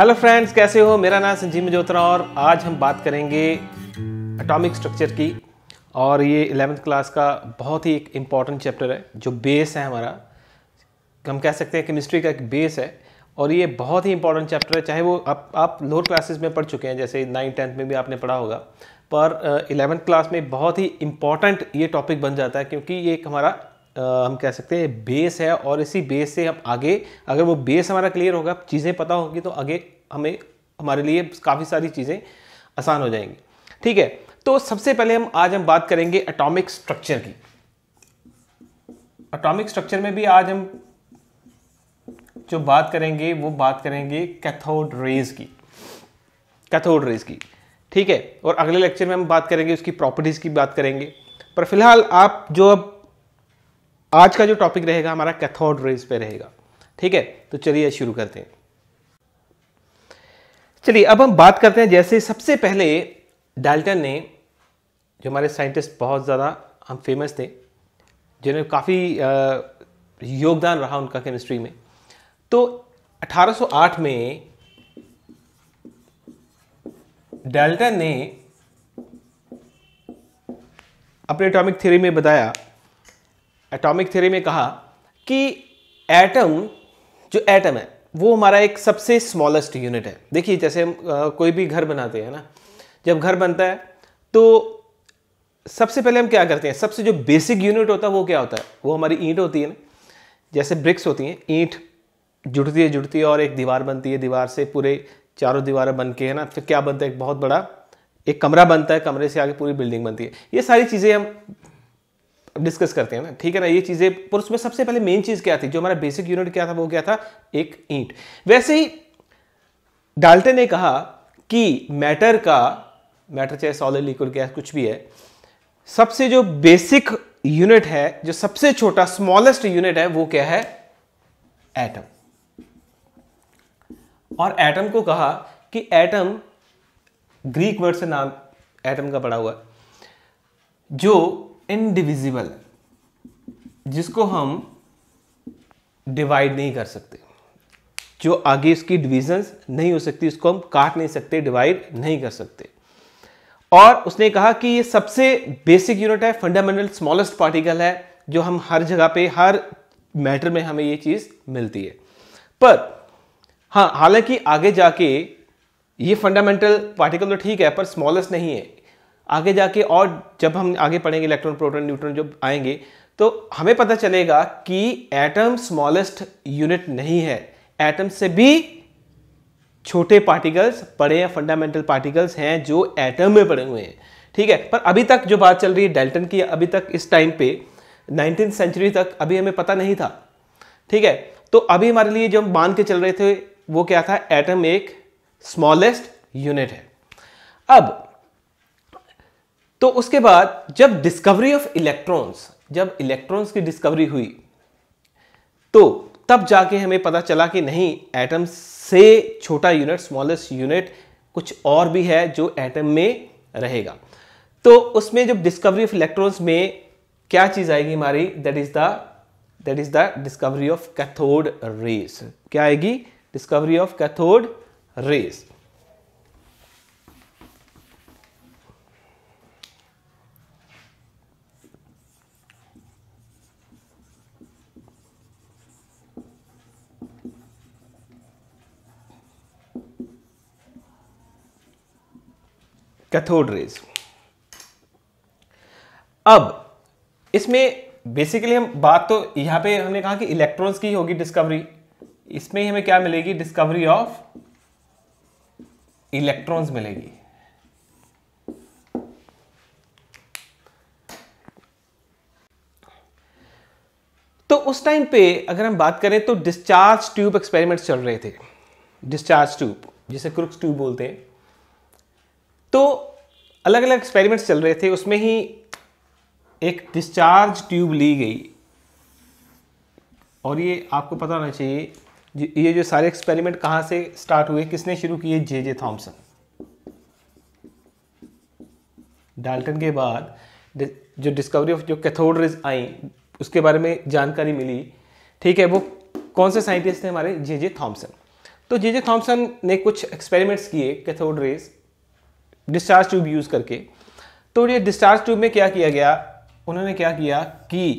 hello friends कैसे हो मेरा नाम संजीव मजोत्रा और आज हम बात करेंगे एटॉमिक स्ट्रक्चर की और ये इलेवेंथ क्लास का बहुत ही एक इम्पॉर्टेंट चैप्टर है जो बेस है हमारा हम कह सकते हैं केमिस्ट्री का एक बेस है और ये बहुत ही इंपॉर्टेंट चैप्टर है चाहे वो आप आप लोअर क्लासेस में पढ़ चुके हैं जैसे नाइन्थ टेंथ में भी आपने पढ़ा होगा पर इलेवेंथ क्लास में बहुत ही इंपॉर्टेंट ये टॉपिक बन जाता है क्योंकि ये एक हमारा हम कह सकते हैं बेस है और इसी बेस से हम आगे अगर वो बेस हमारा क्लियर होगा चीज़ें पता होगी तो आगे हमें हमारे लिए काफ़ी सारी चीज़ें आसान हो जाएंगी ठीक है तो सबसे पहले हम आज हम बात करेंगे एटॉमिक स्ट्रक्चर की एटॉमिक स्ट्रक्चर में भी आज हम जो बात करेंगे वो बात करेंगे कैथोड रेज की कैथोड रेज की ठीक है और अगले लेक्चर में हम बात करेंगे उसकी प्रॉपर्टीज़ की बात करेंगे पर फिलहाल आप जो अब आज का जो टॉपिक रहेगा हमारा कैथोड रेज पे रहेगा ठीक है तो चलिए शुरू करते हैं चलिए अब हम बात करते हैं जैसे सबसे पहले डाल्टन ने जो हमारे साइंटिस्ट बहुत ज़्यादा हम फेमस थे जिन्हें काफ़ी योगदान रहा उनका केमिस्ट्री में तो 1808 में डाल्टन ने अपने एटॉमिक थ्योरी में बताया एटॉमिक थ्योरी में कहा कि एटम जो एटम है वो हमारा एक सबसे स्मॉलेस्ट यूनिट है देखिए जैसे हम कोई भी घर बनाते हैं ना जब घर बनता है तो सबसे पहले हम क्या करते हैं सबसे जो बेसिक यूनिट होता है वो क्या होता है वो हमारी ईंट होती है ना जैसे ब्रिक्स होती हैं ईंट जुड़ती है जुड़ती है और एक दीवार बनती है दीवार से पूरे चारों दीवारें बन के है ना फिर क्या बनता है एक बहुत बड़ा एक कमरा बनता है कमरे से आगे पूरी बिल्डिंग बनती है ये सारी चीज़ें हम डिस्कस करते हैं ना ठीक है ना ये चीज़ें पर उसमें सबसे पहले मेन चीज़ क्या थी जो हमारा बेसिक यूनिट क्या था वो क्या था एक ईंट वैसे ही डाल्टन ने कहा कि मैटर का मैटर चाहे सॉलिड लिक्विड गैस कुछ भी है सबसे जो बेसिक यूनिट है जो सबसे छोटा स्मॉलेस्ट यूनिट है वो क्या है एटम और एटम को कहा कि एटम ग्रीक वर्ड से नाम एटम का पड़ा हुआ जो इनडिविजिबल है जिसको हम डिवाइड नहीं कर सकते जो आगे इसकी डिविजन्स नहीं हो सकती उसको हम काट नहीं सकते डिवाइड नहीं कर सकते और उसने कहा कि ये सबसे बेसिक यूनिट है फंडामेंटल स्मॉलेस्ट पार्टिकल है जो हम हर जगह पे हर मैटर में हमें ये चीज़ मिलती है पर हाँ हालांकि आगे जाके ये फंडामेंटल पार्टिकल तो ठीक है पर स्मॉलेस्ट नहीं है आगे जाके और जब हम आगे पढ़ेंगे इलेक्ट्रॉन प्रोटॉन न्यूट्रॉन जब आएंगे तो हमें पता चलेगा कि एटम स्मॉलेस्ट यूनिट नहीं है एटम से भी छोटे पार्टिकल्स बड़े या फंडामेंटल पार्टिकल्स हैं जो एटम में पड़े हुए हैं ठीक है पर अभी तक जो बात चल रही है डेल्टन की अभी तक इस टाइम पे नाइनटीन सेंचुरी तक अभी हमें पता नहीं था ठीक है तो अभी हमारे लिए जो हम बांध के चल रहे थे वो क्या था एटम एक स्मॉलेस्ट यूनिट है अब तो उसके बाद जब डिस्कवरी ऑफ इलेक्ट्रॉन्स जब इलेक्ट्रॉन्स की डिस्कवरी हुई तो तब जाके हमें पता चला कि नहीं एटम से छोटा यूनिट स्मॉलेस्ट यूनिट कुछ और भी है जो एटम में रहेगा तो उसमें जब डिस्कवरी ऑफ इलेक्ट्रॉन्स में क्या चीज़ आएगी हमारी that is the that is the discovery of cathode rays क्या आएगी discovery of cathode rays cathode rays अब इसमें बेसिकली हम बात तो यहां पे हमने कहा कि इलेक्ट्रॉन्स की होगी डिस्कवरी इसमें ही हमें क्या मिलेगी डिस्कवरी ऑफ इलेक्ट्रॉन्स मिलेगी तो उस टाइम पे अगर हम बात करें तो डिस्चार्ज ट्यूब एक्सपेरिमेंट्स चल रहे थे डिस्चार्ज ट्यूब जिसे क्रुक्स ट्यूब बोलते हैं तो अलग अलग एक्सपेरिमेंट्स चल रहे थे उसमें ही एक डिस्चार्ज ट्यूब ली गई और ये आपको पता होना चाहिए ये जो सारे एक्सपेरिमेंट कहाँ से स्टार्ट हुए किसने शुरू किए जे जे थॉम्सन डाल्टन के बाद जो डिस्कवरी ऑफ जो कैथोड रेज आई उसके बारे में जानकारी मिली ठीक है वो कौन से साइंटिस्ट थे हमारे जे जे थॉम्सन तो जे जे थॉम्सन ने कुछ एक्सपेरिमेंट्स किए cathode rays discharge tube use करके तो ये डिस्चार्ज ट्यूब में क्या किया गया उन्होंने क्या किया कि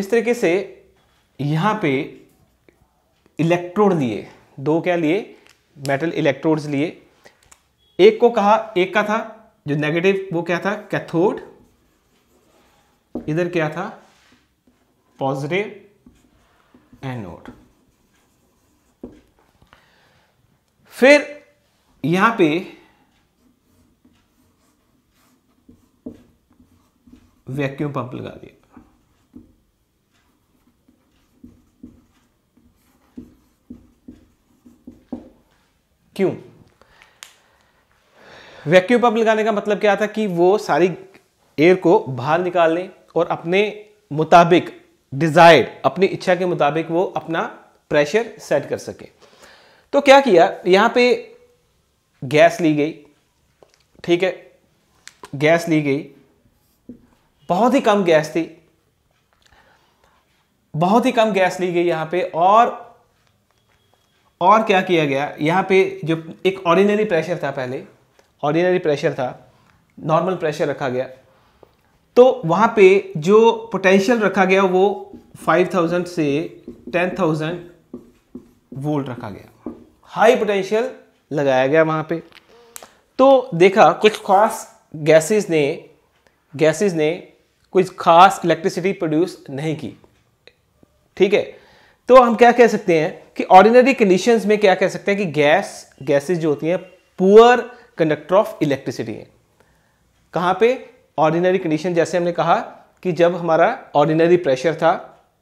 इस तरीके से यहां पे इलेक्ट्रोड लिए दो क्या लिए मेटल इलेक्ट्रोड्स लिए एक को कहा एक का था जो नेगेटिव वो क्या था कैथोड इधर क्या था पॉजिटिव एनोड फिर यहां पे वैक्यूम पंप लगा दिया क्यों वैक्यूम पंप लगाने का मतलब क्या था कि वो सारी एयर को बाहर निकाल लें और अपने मुताबिक डिजायर अपनी इच्छा के मुताबिक वो अपना प्रेशर सेट कर सके तो क्या किया यहाँ पे गैस ली गई ठीक है गैस ली गई बहुत ही कम गैस थी बहुत ही कम गैस ली गई यहाँ पे और और क्या किया गया यहाँ पे जो एक ऑर्डिनरी प्रेशर था पहले ऑर्डिनरी प्रेशर था नॉर्मल प्रेशर रखा गया तो वहाँ पे जो पोटेंशियल रखा गया वो 5000 से 10000 वोल्ट रखा गया हाई पोटेंशियल लगाया गया वहाँ पे तो देखा कुछ खास गैसेस ने गैसेस ने कुछ खास इलेक्ट्रिसिटी प्रोड्यूस नहीं की ठीक है तो हम क्या कह सकते हैं कि ऑर्डिनरी कंडीशंस में क्या कह सकते हैं कि गैस गैसेस जो होती हैं पुअर कंडक्टर ऑफ इलेक्ट्रिसिटी है कहाँ पे ऑर्डिनरी कंडीशन जैसे हमने कहा कि जब हमारा ऑर्डिनरी प्रेशर था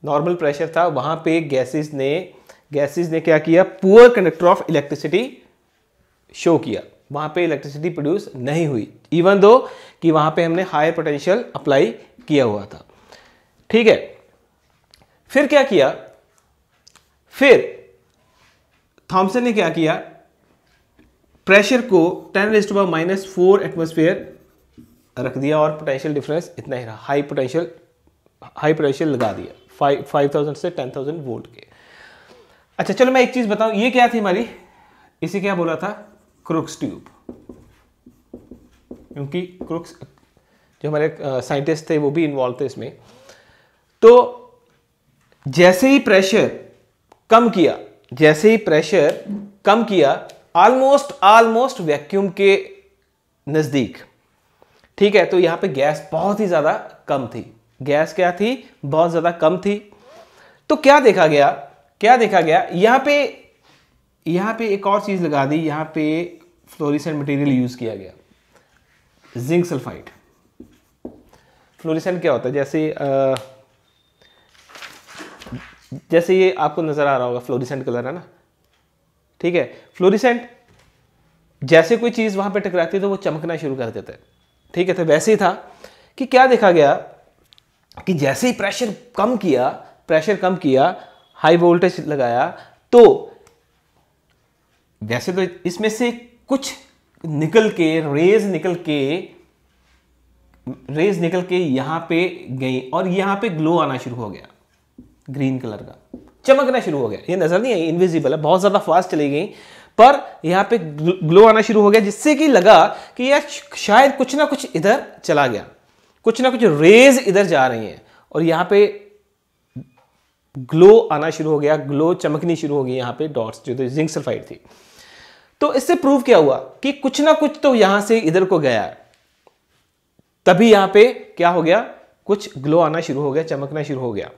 नॉर्मल प्रेशर था वहाँ पे गैसेस ने गैसेस ने क्या किया poor conductor of electricity show किया वहाँ पे इलेक्ट्रिसिटी प्रोड्यूस नहीं हुई इवन दो कि वहाँ पे हमने हाई पोटेंशियल अप्लाई किया हुआ था ठीक है फिर क्या किया फिर थॉमसन ने क्या किया प्रेशर को ten raised power minus four atmosphere रख दिया और पोटेंशियल डिफरेंस इतना ही रहा हाई पोटेंशियल हाई पोटेंशियल लगा दिया फाइव फाइव थाउजेंड से टेन थाउजेंड वोल्ट के अच्छा चलो मैं एक चीज़ बताऊं ये क्या थी हमारी इसे क्या बोला था क्रुक्स ट्यूब क्योंकि क्रुक्स जो हमारे साइंटिस्ट थे वो भी इन्वॉल्व थे इसमें तो जैसे ही प्रेशर कम किया जैसे ही प्रेशर कम किया ऑलमोस्ट ऑलमोस्ट वैक्यूम के नज़दीक ठीक है तो यहां पे गैस बहुत ही ज़्यादा कम थी गैस क्या थी बहुत ज़्यादा कम थी तो क्या देखा गया क्या देखा गया यहां पे यहां पे एक और चीज़ लगा दी यहां पे फ्लोरिसेंट मटेरियल यूज़ किया गया जिंक सल्फाइड फ्लोरिसेंट क्या होता है जैसे आ, जैसे ये आपको नज़र आ रहा होगा फ्लोरिसेंट कलर है ना ठीक है फ्लोरिसेंट जैसे कोई चीज़ वहां पर टकराती तो वो चमकना शुरू कर देते ठीक है तो वैसे ही था कि क्या देखा गया कि जैसे ही प्रेशर कम किया प्रेशर कम किया हाई वोल्टेज लगाया तो वैसे तो इसमें से कुछ निकल के रेज निकल के रेज निकल के यहां पे गई और यहां पे ग्लो आना शुरू हो गया ग्रीन कलर का चमकना शुरू हो गया ये नजर नहीं आई इनविजिबल है बहुत ज्यादा फास्ट चली गई पर यहाँ पे ग्लो आना शुरू हो गया जिससे कि लगा कि यार शायद कुछ ना कुछ इधर चला गया कुछ ना कुछ रेज इधर जा रही हैं और यहाँ पे ग्लो आना शुरू हो गया ग्लो चमकनी शुरू हो गई यहाँ पे डॉट्स जो थी जिंक सल्फाइड थी तो इससे प्रूव क्या हुआ कि कुछ ना कुछ तो यहां से इधर को गया तभी यहां पे क्या हो गया कुछ ग्लो आना शुरू हो गया चमकना शुरू हो गया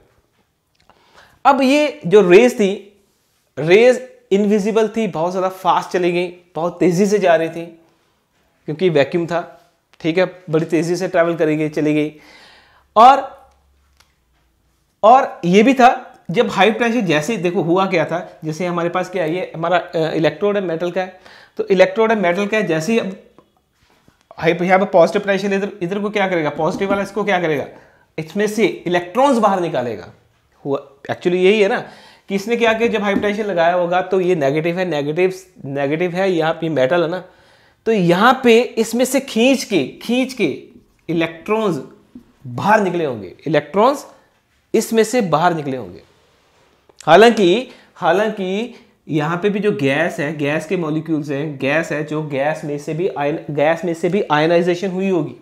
अब ये जो रेस थी रेस इनविजिबल थी बहुत ज़्यादा फास्ट चली गई बहुत तेज़ी से जा रही थी क्योंकि वैक्यूम था ठीक है बड़ी तेज़ी से ट्रैवल करी गई चली गई और और ये भी था जब हाई प्रेशर जैसे देखो हुआ क्या था जैसे हमारे पास क्या है ये हमारा इलेक्ट्रोड है मेटल का है तो इलेक्ट्रोड है मेटल का है जैसे ही अब हाई यहाँ पर पॉजिटिव प्रेशर इधर इधर को क्या करेगा पॉजिटिव वाला इसको क्या करेगा इसमें से इलेक्ट्रॉन्स बाहर निकालेगा हुआ एक्चुअली यही है ना कि इसने क्या किया जब हाइपोटेंशन लगाया होगा तो ये नेगेटिव है नेगेटिव नेगेटिव है यहाँ पे मेटल है ना तो यहाँ पे इसमें से खींच के खींच के इलेक्ट्रॉन्स बाहर निकले होंगे इलेक्ट्रॉन्स इसमें से बाहर निकले होंगे हालांकि हालांकि यहाँ पे भी जो गैस है गैस के मॉलिक्यूल्स हैं गैस है जो गैस में से भी आयन गैस में से भी आयनाइजेशन हुई होगी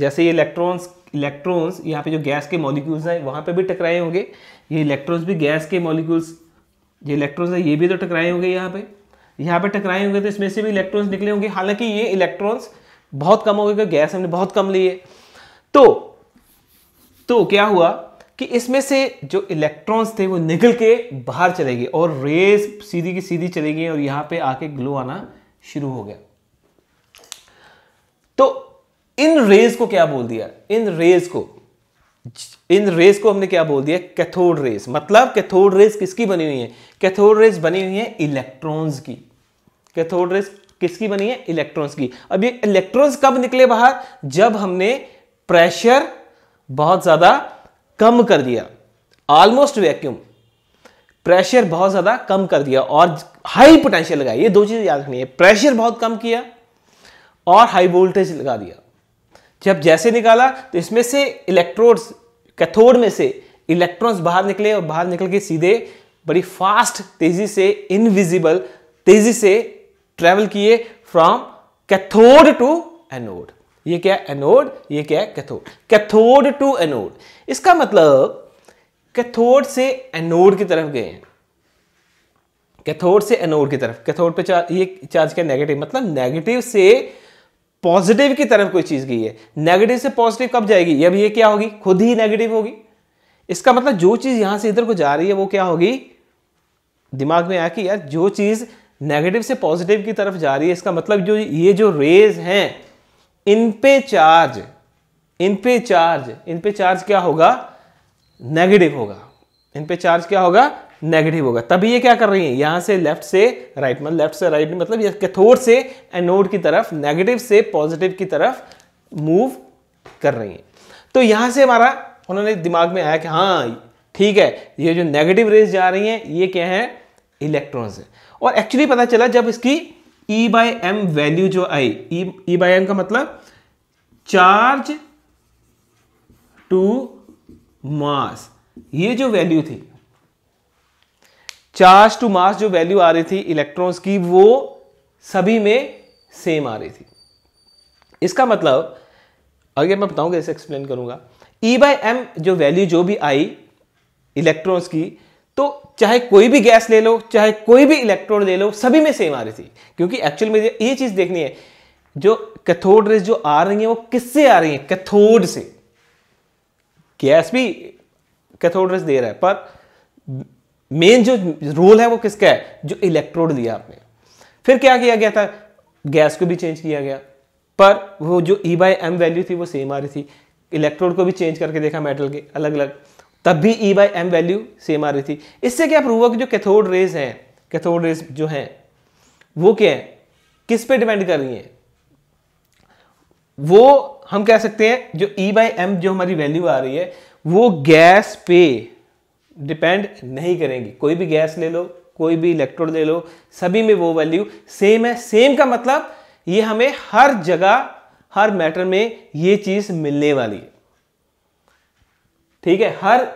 जैसे ये इलेक्ट्रॉन्स इलेक्ट्रॉन्स यहाँ पे जो गैस के मॉलिक्यूल्स हैं वहाँ पे भी टकराए होंगे ये इलेक्ट्रॉन्स भी गैस के मॉलिक्यूल्स ये इलेक्ट्रॉन्स हैं ये भी तो टकराए होंगे यहाँ पे यहाँ पे टकराए होंगे तो इसमें से भी इलेक्ट्रॉन्स निकले होंगे हालांकि ये इलेक्ट्रॉन्स बहुत कम हो गए क्योंकि गैस हमने बहुत कम लिए तो तो क्या हुआ कि इसमें से जो इलेक्ट्रॉन्स थे वो निकल के बाहर चले गए और रेस सीधी की सीधी चले गई और यहाँ पे आके ग्लो आना शुरू हो गया तो इन रेज को क्या बोल दिया इन रेज को इन रेज को हमने क्या बोल दिया कैथोड रेस मतलब कैथोड रेज किसकी बनी हुई है कैथोड रेज बनी हुई है इलेक्ट्रॉन्स की कैथोड रेस किसकी बनी है इलेक्ट्रॉन्स की अब ये इलेक्ट्रॉन्स कब निकले बाहर जब हमने प्रेशर बहुत ज्यादा कम कर दिया ऑलमोस्ट वैक्यूम प्रेशर बहुत ज्यादा कम कर दिया और हाई पोटेंशियल लगाई ये दो चीजें याद रखनी है प्रेशर बहुत कम किया और हाई वोल्टेज लगा दिया जब जैसे निकाला तो इसमें से इलेक्ट्रोड्स कैथोड में से इलेक्ट्रॉन्स बाहर निकले और बाहर निकल के सीधे बड़ी फास्ट तेजी से इनविजिबल तेजी से ट्रेवल किए फ्रॉम कैथोड टू एनोड ये क्या है एनोड ये क्या है कैथोड कैथोड टू एनोड इसका मतलब कैथोड से एनोड की तरफ गए कैथोड से एनोड की तरफ कैथोड पे चार्ज ये चार्ज क्या नेगेटिव मतलब नेगेटिव से पॉजिटिव की तरफ कोई चीज गई है नेगेटिव से पॉजिटिव कब जाएगी अब ये क्या होगी खुद ही नेगेटिव होगी इसका मतलब जो चीज यहां से इधर को जा रही है वो क्या होगी दिमाग में आया कि यार जो चीज नेगेटिव से पॉजिटिव की तरफ जा रही है इसका मतलब जो ये जो रेज हैं इन पे चार्ज इन पे चार्ज इन पे चार्ज क्या होगा नेगेटिव होगा इन पे चार्ज क्या होगा नेगेटिव होगा तभी ये क्या कर रही है यहाँ से लेफ्ट से राइट मतलब लेफ्ट से राइट मतलब ये कैथोड से एनोड की तरफ नेगेटिव से पॉजिटिव की तरफ मूव कर रही है तो यहाँ से हमारा उन्होंने दिमाग में आया कि हाँ ठीक है ये जो नेगेटिव रेस जा रही है ये क्या है इलेक्ट्रॉन्स है और एक्चुअली पता चला जब इसकी ई बाई एम वैल्यू जो आई ई बाई एम का मतलब चार्ज टू मास ये जो वैल्यू थी चार्ज टू मास जो वैल्यू आ रही थी इलेक्ट्रॉन्स की वो सभी में सेम आ रही थी इसका मतलब आगे मैं बताऊंगा इसे एक्सप्लेन करूंगा ई बाई एम जो वैल्यू जो भी आई इलेक्ट्रॉन्स की तो चाहे कोई भी गैस ले लो चाहे कोई भी इलेक्ट्रॉन ले लो सभी में सेम आ रही थी क्योंकि एक्चुअल में ये चीज देखनी है जो कैथोड रेस जो आ रही है वो किससे आ रही है कैथोड से गैस भी कैथोड रेस दे रहा है पर मेन जो रोल है वो किसका है जो इलेक्ट्रोड दिया आपने फिर क्या किया गया था गैस को भी चेंज किया गया पर वो जो ई बाई एम वैल्यू थी वो सेम आ रही थी इलेक्ट्रोड को भी चेंज करके देखा मेटल के अलग अलग तब भी E by M value same आ रही थी इससे क्या प्रूव हुआ कि जो कैथोड रेज हैं कैथोड रेज जो हैं वो क्या है किस पे डिपेंड कर रही हैं वो हम कह सकते हैं जो ई बाई एम जो हमारी वैल्यू आ रही है वो गैस पे डिपेंड नहीं करेंगी कोई भी गैस ले लो कोई भी इलेक्ट्रोड ले लो सभी में वो वैल्यू सेम है सेम का मतलब ये हमें हर जगह हर मैटर में ये चीज़ मिलने वाली है ठीक है हर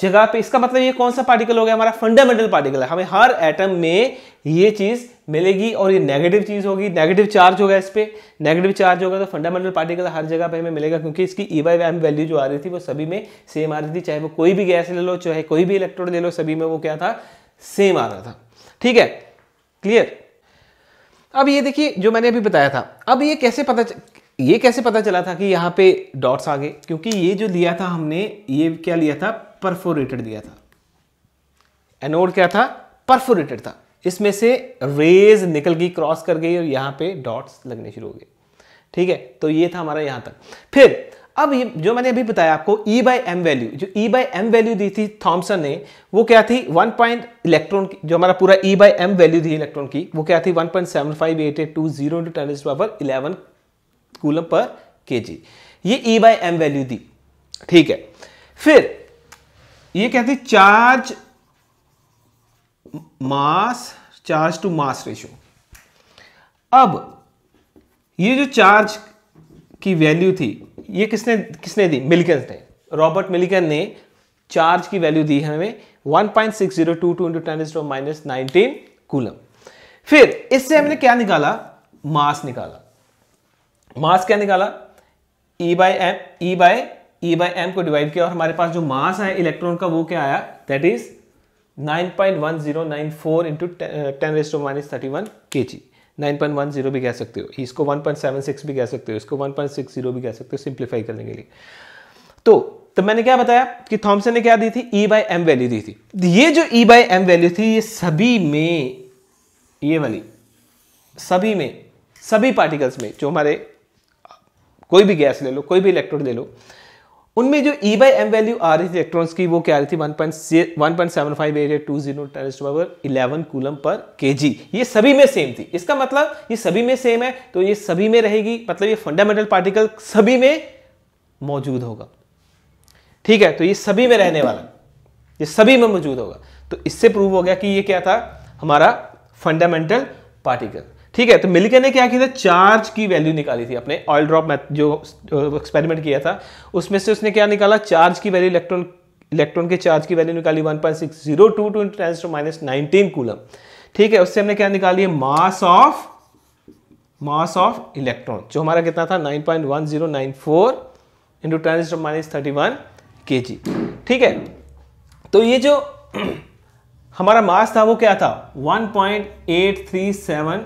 जगह पे इसका मतलब ये कौन सा पार्टिकल हो गया हमारा फंडामेंटल पार्टिकल है हमें हर एटम में ये चीज़ मिलेगी और ये नेगेटिव चीज़ होगी नेगेटिव चार्ज होगा इस पर नेगेटिव चार्ज होगा तो फंडामेंटल पार्टिकल हर जगह पे हमें मिलेगा क्योंकि इसकी ई वाई एम वैल्यू जो आ रही थी वो सभी में सेम आ रही थी चाहे वो कोई भी गैस ले लो चाहे कोई भी इलेक्ट्रोड ले लो सभी में वो क्या था सेम आ रहा था ठीक है क्लियर अब ये देखिए जो मैंने अभी बताया था अब ये कैसे पता ये कैसे पता चला था कि यहाँ पे डॉट्स आ गए क्योंकि ये जो लिया था हमने ये क्या लिया था परफोरेटेड दिया था एनोड क्या था परफोरेटेड था इसमें से रेज निकल गई क्रॉस कर गई और यहां पे डॉट्स लगने शुरू हो गए ठीक है तो ये था हमारा यहां तक फिर अब ये जो मैंने अभी बताया आपको ई बाई एम वैल्यू जो ई बाई एम वैल्यू दी थी थॉमसन ने वो क्या थी वन पॉइंट इलेक्ट्रॉन की जो हमारा पूरा ई बाई एम वैल्यू थी इलेक्ट्रॉन की वो क्या थी one point seven five eight eight two zero into ten power eleven coulomb per K G ये ई बाई एम वैल्यू दी ठीक है फिर ये कहती charge mass charge to mass ratio अब ये जो चार्ज की वैल्यू थी ये किसने किसने दी मिलिकन ने रॉबर्ट मिलिकन ने चार्ज की वैल्यू दी है हमें 1.6022 point six zero two two into ten to minus nineteen coulomb फिर इससे हमने क्या निकाला मास निकाला मास क्या निकाला E by M E by E by M को डिवाइड किया और हमारे पास जो मास है इलेक्ट्रॉन का वो क्या आया that is 9.1094 point into ten raised minus thirty one K G nine भी कह सकते हो इसको 1.76 भी कह सकते हो इसको 1.60 भी कह सकते हो सिंप्लीफाई करने के लिए तो तो मैंने क्या बताया कि थॉमसन ने क्या दी थी ई बाई एम वैल्यू दी थी तो ये जो ई बाई एम वैल्यू थी ये सभी में ये वाली सभी में सभी पार्टिकल्स में जो हमारे कोई भी गैस ले लो कोई भी इलेक्ट्रोड ले लो उनमें जो ई बाई एम वैल्यू आ रही थी इलेक्ट्रॉन्स की वो क्या रही थी one point seven five eight two zero eleven coulomb per K G ये सभी में सेम थी इसका मतलब ये सभी में सेम है तो ये सभी में रहेगी मतलब ये फंडामेंटल पार्टिकल सभी में मौजूद होगा ठीक है तो ये सभी में रहने वाला ये सभी में मौजूद होगा तो इससे प्रूव हो गया कि ये क्या था हमारा फंडामेंटल पार्टिकल ठीक है तो मिलकर ने क्या किया था चार्ज की वैल्यू निकाली थी अपने ऑयल ड्रॉप जो एक्सपेरिमेंट किया था उसमें से उसने क्या निकाला चार्ज की वैल्यू इलेक्ट्रॉन इलेक्ट्रॉन के चार्ज की वैल्यू निकाली one point six zero two two minus nineteen coulomb ठीक है उससे हमने क्या निकाली है mass of mass of electron जो हमारा कितना था nine point one zero nine four into ten minus thirty one K G ठीक है तो ये जो हमारा मास था वो क्या था one point eight three seven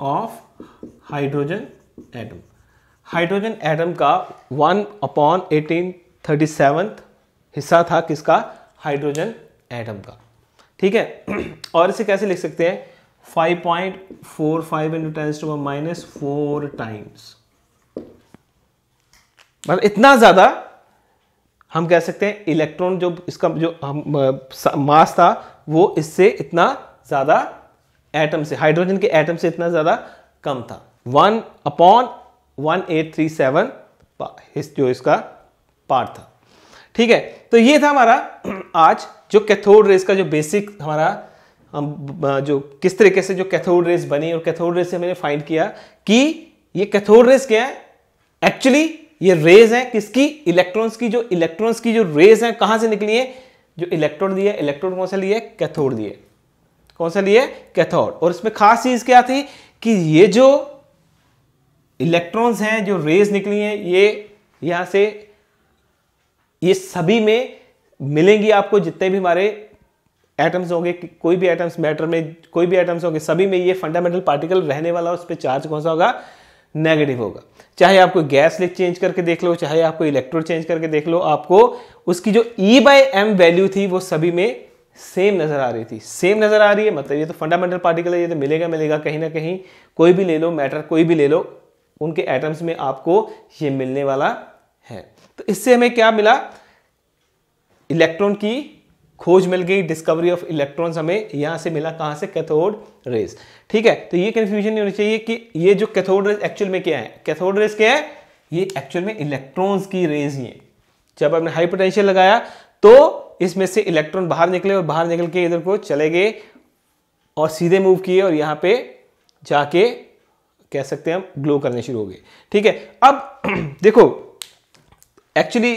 of hydrogen atom hydrogen atom का one upon eighteen thirty seven हिस्सा था किसका हाइड्रोजन एटम का ठीक है और इसे कैसे लिख सकते हैं five point four five into tens to minus four times मतलब इतना ज़्यादा हम कह सकते हैं इलेक्ट्रॉन जो इसका जो हम, मास था वो इससे इतना ज़्यादा एटम से हाइड्रोजन के एटम से इतना ज़्यादा कम था one upon one eight three seven जो इसका पार्ट था ठीक है तो ये था हमारा आज जो कैथोड रेस का जो बेसिक हमारा हम जो किस तरीके से जो कैथोड रेस बनी और कैथोड रेस से मैंने फाइंड किया कि ये कैथोड रेस क्या है एक्चुअली ये रेज है किसकी इलेक्ट्रॉन्स की जो इलेक्ट्रॉन्स की जो रेज है कहां से निकली है जो इलेक्ट्रॉन दिए इलेक्ट्रॉन कौन सा लिए कैथोड दिए कौन सा लिए कैथोड और इसमें खास चीज क्या थी कि ये जो इलेक्ट्रॉन्स हैं जो रेज निकली हैं ये यहां से ये सभी में मिलेंगी आपको जितने भी हमारे एटम्स होंगे कोई भी एटम्स मैटर में कोई भी एटम्स होंगे सभी में ये फंडामेंटल पार्टिकल रहने वाला उस पर चार्ज कौन सा होगा नेगेटिव होगा चाहे आपको गैस लिख चेंज करके देख लो चाहे आपको इलेक्ट्रोड चेंज करके देख लो आपको उसकी जो ई बाय एम वैल्यू थी वो सभी में सेम नज़र आ रही थी सेम नज़र आ रही है मतलब ये तो फंडामेंटल पार्टिकल है ये तो मिलेगा मिलेगा कहीं ना कहीं कोई भी ले लो मैटर कोई भी ले लो उनके एटम्स में आपको ये मिलने वाला है तो इससे हमें क्या मिला इलेक्ट्रॉन की खोज मिल गई डिस्कवरी ऑफ इलेक्ट्रॉन्स हमें यहां से मिला कहां से कैथोड रेस ठीक है तो ये कंफ्यूजन नहीं होनी चाहिए कि ये जो कैथोड रेस एक्चुअल में क्या है कैथोड रेस क्या है ये एक्चुअल में इलेक्ट्रॉन्स की रेज ही है जब हमने हाई पोटेंशियल लगाया तो इसमें से इलेक्ट्रॉन बाहर निकले और बाहर निकल के इधर को चले गए और सीधे मूव किए और यहाँ पे जाके कह सकते हैं हम ग्लो करने शुरू हो गए ठीक है अब देखो एक्चुअली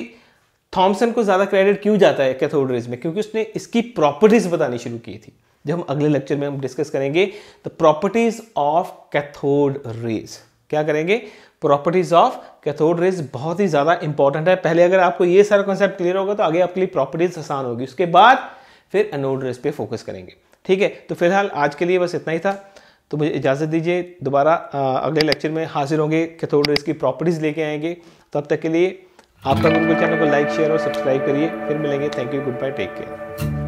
थॉमसन को ज़्यादा क्रेडिट क्यों जाता है कैथोड रेज में क्योंकि उसने इसकी प्रॉपर्टीज़ बतानी शुरू की थी जब हम अगले लेक्चर में हम डिस्कस करेंगे the properties of cathode rays क्या करेंगे प्रॉपर्टीज ऑफ कैथोड रेज बहुत ही ज़्यादा इंपॉर्टेंट है पहले अगर आपको ये सारा कॉन्सेप्ट क्लियर होगा तो आगे आपके लिए प्रॉपर्टीज आसान होगी उसके बाद फिर एनोड रेज पे फोकस करेंगे ठीक है तो फिलहाल आज के लिए बस इतना ही था तो मुझे इजाज़त दीजिए दोबारा अगले लेक्चर में हाजिर होंगे कैथोड रेज की प्रॉपर्टीज़ लेके आएंगे तब तक के लिए आपका चैनल को लाइक शेयर और सब्सक्राइब करिए फिर मिलेंगे thank you goodbye take care